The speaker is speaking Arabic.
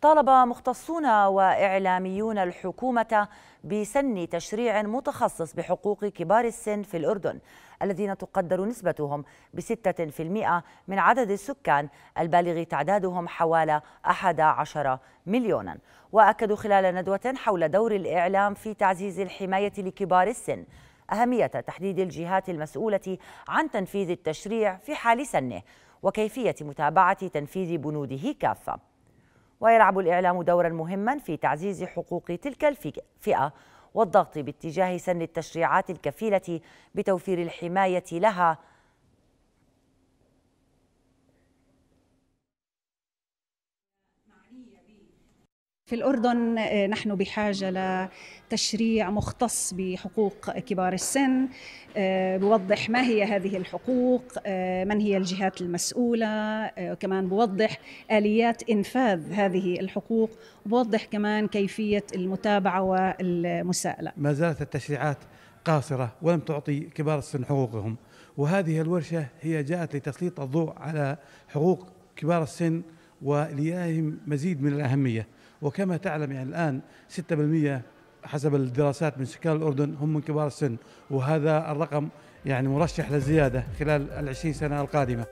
طالب مختصون واعلاميون الحكومه بسن تشريع متخصص بحقوق كبار السن في الاردن الذين تقدر نسبتهم ب 6% من عدد السكان البالغ تعدادهم حوالي 11 مليونا واكدوا خلال ندوه حول دور الاعلام في تعزيز الحمايه لكبار السن اهميه تحديد الجهات المسؤوله عن تنفيذ التشريع في حال سنه وكيفيه متابعه تنفيذ بنوده كافه ويلعب الإعلام دورا مهما في تعزيز حقوق تلك الفئة والضغط باتجاه سن التشريعات الكفيلة بتوفير الحماية لها في الأردن آه، نحن بحاجة لتشريع مختص بحقوق كبار السن آه، بوضح ما هي هذه الحقوق آه، من هي الجهات المسؤولة وكمان بوضح آليات إنفاذ هذه الحقوق وبوضح كمان كيفية المتابعة والمساءلة ما زالت التشريعات قاصرة ولم تعطي كبار السن حقوقهم وهذه الورشة هي جاءت لتسليط الضوء على حقوق كبار السن وليهم مزيد من الأهمية وكما تعلم يعني الآن 6% حسب الدراسات من سكان الأردن هم من كبار السن وهذا الرقم يعني مرشح للزيادة خلال العشرين سنة القادمة